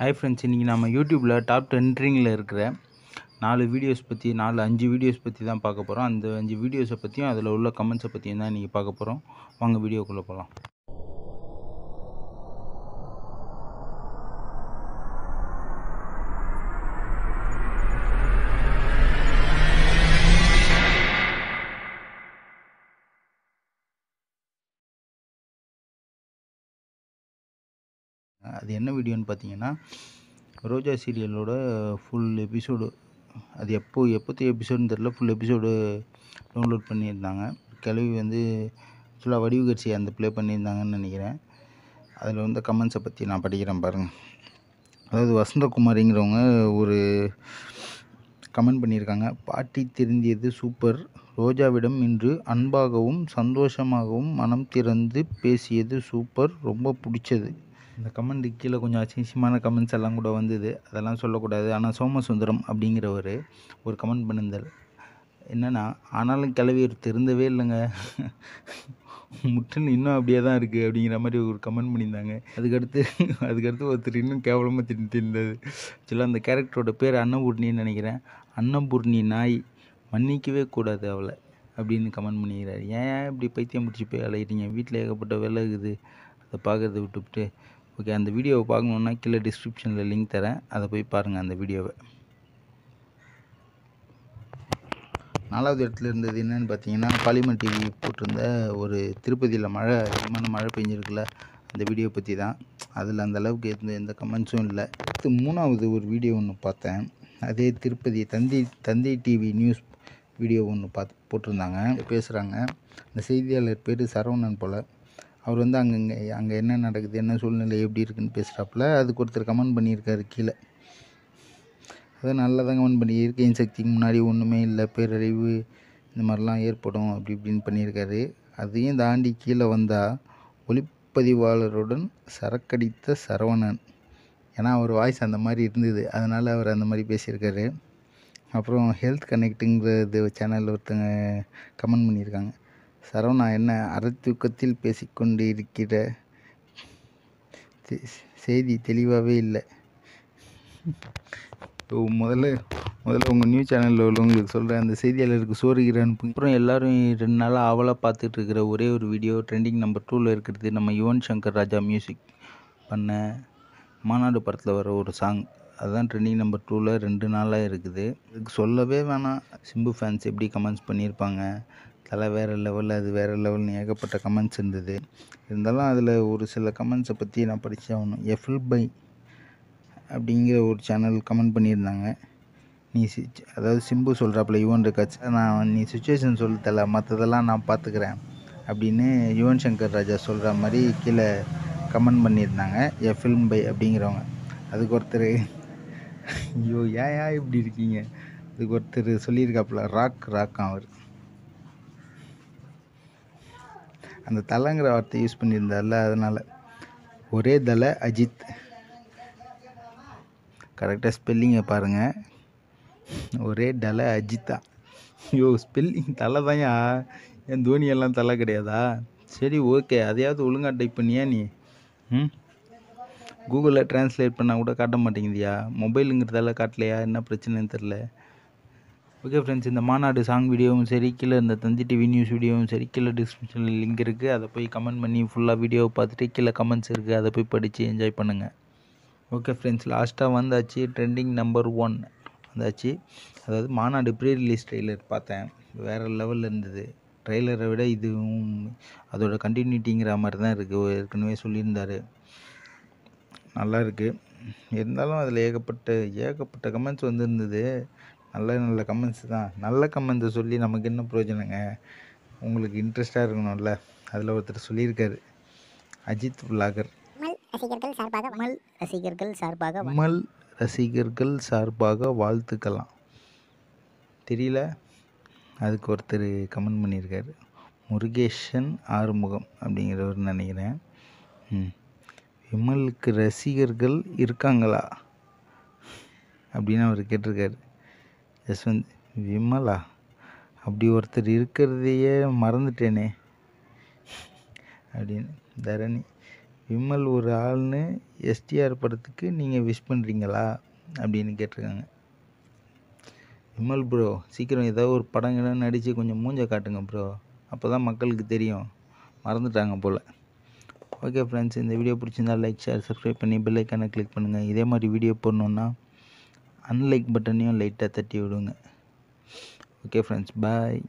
hi friends இன்றைக்கி நம்ம யூடியூப்பில் டாப் டென்ட்ரிங்கில் இருக்கிற நாலு வீடியோஸ் பற்றி நாலு அஞ்சு வீடியோஸ் பற்றி தான் பார்க்க போகிறோம் அந்த அஞ்சு வீடியோஸை பற்றியும் அதில் உள்ள கமெண்ட்ஸை பற்றியும் தான் இன்றைக்கி பார்க்க போகிறோம் வாங்க வீடியோக்குள்ளே போகலாம் அது என்ன வீடியோன்னு பார்த்தீங்கன்னா ரோஜா சீரியலோட ஃபுல் எபிசோடு அது எப்போ எப்போத்தி எபிசோடுன்னு தெரில ஃபுல் எபிசோடு டவுன்லோட் பண்ணியிருந்தாங்க கிழவி வந்து ஃபுல்லாக வடிவு கட்சி அந்த ப்ளே பண்ணியிருந்தாங்கன்னு நினைக்கிறேன் அதில் வந்து கமெண்ட்ஸை பற்றி நான் படிக்கிறேன் பாருங்கள் அதாவது வசந்தகுமாரிங்கிறவங்க ஒரு கமெண்ட் பண்ணியிருக்காங்க பாட்டி திருந்தியது சூப்பர் ரோஜாவிடம் இன்று அன்பாகவும் சந்தோஷமாகவும் மனம் திறந்து பேசியது சூப்பர் ரொம்ப பிடிச்சது இந்த கமெண்ட்டு கீழே கொஞ்சம் அசிங்கமான கமெண்ட்ஸ் எல்லாம் கூட வந்தது அதெல்லாம் சொல்லக்கூடாது ஆனால் சோமசுந்தரம் அப்படிங்கிறவர் ஒரு கமெண்ட் பண்ணியிருந்தார் என்னென்னா ஆனாலும் கிளவி திருந்தவே இல்லைங்க முற்றிலும் இன்னும் அப்படியே தான் இருக்குது அப்படிங்கிற மாதிரி ஒரு கமெண்ட் பண்ணியிருந்தாங்க அதுக்கடுத்து அதுக்கடுத்து ஒருத்தர் இன்னும் கேவலமாக திட்டு இருந்தது ஆக்சுவலாக அந்த கேரக்டரோட பேர் அன்னபூர்ணின்னு நினைக்கிறேன் அன்னபூர்ணி நாய் மன்னிக்கவே கூடாது அவளை அப்படின்னு கமெண்ட் பண்ணிக்கிறார் ஏன் இப்படி பைத்தியம் பிடிச்சி போய் அலையிறீங்க வீட்டில் ஏகப்பட்ட வேலை இருக்குது அதை பார்க்குறத விட்டுவிட்டு ஓகே அந்த வீடியோவை பார்க்கணுன்னா கீழே டிஸ்கிரிப்ஷனில் லிங்க் தரேன் அதை போய் பாருங்கள் அந்த வீடியோவை நாலாவது இடத்துல இருந்தது என்னென்னு பார்த்தீங்கன்னா பாலிமர் டிவி போட்டிருந்த ஒரு திருப்பதியில் மழை அதிகமான மழை பெஞ்சிருக்குல்ல அந்த வீடியோ பற்றி தான் அதில் அந்த அளவுக்கு எந்த எந்த கமெண்ட்ஸும் இல்லை அடுத்து மூணாவது ஒரு வீடியோ ஒன்று பார்த்தேன் அதே Tirupati Thanthi Thanthi TV news video ஒன்று பார்த்து போட்டிருந்தாங்க பேசுகிறாங்க அந்த செய்தியாளர் பேர் சரவணன் போல் அவர் வந்து அங்கங்கே அங்கே என்ன நடக்குது என்ன சூழ்நிலை எப்படி இருக்குன்னு பேசுகிறாப்புல அதுக்கு ஒருத்தர் கமெண்ட் பண்ணியிருக்காரு கீழே அது நல்லா தான் கமெண்ட் பண்ணி இயற்கையின் சக்திக்கு முன்னாடி ஒன்றுமே இல்லை பேரழிவு இந்த மாதிரிலாம் ஏற்படும் அப்படி இப்படின்னு பண்ணியிருக்காரு அதையும் தாண்டி கீழே வந்தால் ஒளிப்பதிவாளருடன் சரக்கடித்த சரவணன் ஏன்னா அவர் வாய்ஸ் அந்த மாதிரி இருந்தது அதனால் அவர் அந்த மாதிரி பேசியிருக்காரு அப்புறம் ஹெல்த் கனெக்டுங்கிற சேனலில் ஒருத்தங்க கமெண்ட் பண்ணியிருக்காங்க சரவணா என்ன அரைத்தூக்கத்தில் பேசிக்கொண்டிருக்கிற செய்தி தெளிவாகவே இல்லை இப்போ முதல்ல முதல்ல உங்கள் நியூஸ் சேனலில் உள்ளவங்களுக்கு சொல்கிறேன் அந்த செய்தியாளருக்கு சோறுகிறேன் அப்புறம் எல்லோரும் ரெண்டு நாளாக அவளாக பார்த்துட்டு இருக்கிற ஒரே ஒரு வீடியோ ட்ரெண்டிங் நம்பர் டூவில் இருக்கிறது நம்ம யுவன் சங்கர் ராஜா மியூசிக் பண்ண மாநாடு படத்தில் வர ஒரு சாங் அதுதான் ட்ரெண்டிங் நம்பர் டூவில் ரெண்டு நாளாக இருக்குது இதுக்கு சொல்லவே வேணாம் சிம்பு ஃபேன்ஸ் எப்படி கமெண்ட்ஸ் பண்ணியிருப்பாங்க தலை வேறு லெவலில் அது வேறு லெவல்னு ஏகப்பட்ட கமெண்ட்ஸ் இருந்தது இருந்தாலும் அதில் ஒரு சில கமெண்ட்ஸை பற்றி நான் படித்தே ஆகணும் எஃபில் பை அப்படிங்கிற ஒரு சேனல் கமெண்ட் பண்ணியிருந்தாங்க நீ சி அதாவது சிம்பு சொல்கிறாப்புல யுவன் இருக்காச்சு நான் நீ சுச்சுவேஷன் சொல்ல தரல மற்றதெல்லாம் நான் பார்த்துக்கிறேன் அப்படின்னு யுவன் சங்கர் ராஜா சொல்கிற மாதிரி கீழே கமெண்ட் பண்ணியிருந்தாங்க எ ஃபில்ம் பை அப்படிங்கிறவங்க அதுக்கு ஒருத்தர் ஐயோ ஏன் ஏன் இப்படி இருக்கீங்க அதுக்கு ஒருத்தர் சொல்லியிருக்காப்புல ராக் ராக் அவர் அந்த தலைங்கிற வார்த்தை யூஸ் பண்ணியிருந்தார்ல அதனால் ஒரே தலை அஜித் கரெக்டாக ஸ்பெல்லிங்கை பாருங்கள் ஒரே டலை அஜித்தா ஐயோ ஸ்பெல்லிங் தலை தான்யா என் தோனியெல்லாம் தலை கிடையாதா சரி ஓகே அதையாவது ஒழுங்காக டைப் பண்ணியா நீ ம் கூகுளில் ட்ரான்ஸ்லேட் பண்ணால் கூட காட்ட மாட்டேங்குதியா மொபைலுங்கிறதால காட்டலையா என்ன பிரச்சனைன்னு தெரில ஓகே ஃப்ரெண்ட்ஸ் இந்த மாநாடு சாங் வீடியோவும் சரி கீழே இந்த தந்தி டிவி நியூஸ் வீடியோவும் சரி கீழே டிஸ்கிரிப்ஷனில் லிங்க் இருக்குது அதை போய் கமெண்ட் பண்ணி ஃபுல்லாக வீடியோவை பார்த்துட்டு கீழே கமெண்ட்ஸ் இருக்குது அதை போய் படித்து என்ஜாய் பண்ணுங்கள் ஓகே ஃப்ரெண்ட்ஸ் லாஸ்ட்டாக வந்தாச்சு ட்ரெண்டிங் நம்பர் ஒன் வந்தாச்சு அதாவது மாநாடு ப்ரீ ரிலீஸ் ட்ரெய்லர் பார்த்தேன் வேறு லெவலில் இருந்தது ட்ரெய்லரை விட இதுவும் அதோட கண்டினியூட்டிங்கிற மாதிரி தான் இருக்குது ஏற்கனவே சொல்லியிருந்தார் நல்லா இருக்குது இருந்தாலும் அதில் ஏகப்பட்ட ஏகப்பட்ட கமெண்ட்ஸ் வந்துருந்தது நல்ல நல்ல கமெண்ட்ஸ் தான் நல்ல கமெண்ட்ஸை சொல்லி நமக்கு என்ன பிரயோஜனங்க உங்களுக்கு இன்ட்ரெஸ்டாக இருக்கணும்ல அதில் ஒருத்தர் சொல்லியிருக்காரு அஜித் விலாகர் ரசிகர்கள் சார்பாக ரசிகர்கள் சார்பாக மல் ரசிகர்கள் சார்பாக வாழ்த்துக்கலாம் தெரியல அதுக்கு ஒருத்தர் கமெண்ட் பண்ணியிருக்காரு முருகேஷன் ஆறுமுகம் அப்படிங்கிறவர் நினைக்கிறேன் ம் விமலுக்கு ரசிகர்கள் இருக்காங்களா அப்படின்னு அவர் கேட்டிருக்காரு ஜஸ்வந்த் விமலா அப்படி ஒருத்தர் இருக்கிறதையே மறந்துட்டேனே அப்படின்னு தரணி விமல் ஒரு ஆள்னு எஸ்டிஆர் படத்துக்கு நீங்கள் விஷ் பண்ணுறீங்களா அப்படின்னு கேட்டிருக்காங்க விமல் ப்ரோ சீக்கிரம் ஏதாவது ஒரு படம் கிடம் நடித்து கொஞ்சம் மூஞ்ச காட்டுங்க ப்ரோ அப்போ தான் மக்களுக்கு தெரியும் மறந்துட்டாங்க போல் ஓகே ஃப்ரெண்ட்ஸ் இந்த வீடியோ பிடிச்சிருந்தா லைக் ஷேர் சப்ஸ்கிரைப் பண்ணி பெல் ஐக்கானை கிளிக் பண்ணுங்கள் இதே மாதிரி வீடியோ போடணுன்னா அன்லைக் பட்டனையும் லைட்டாக தட்டி விடுங்க ஓகே ஃப்ரெண்ட்ஸ் பாய்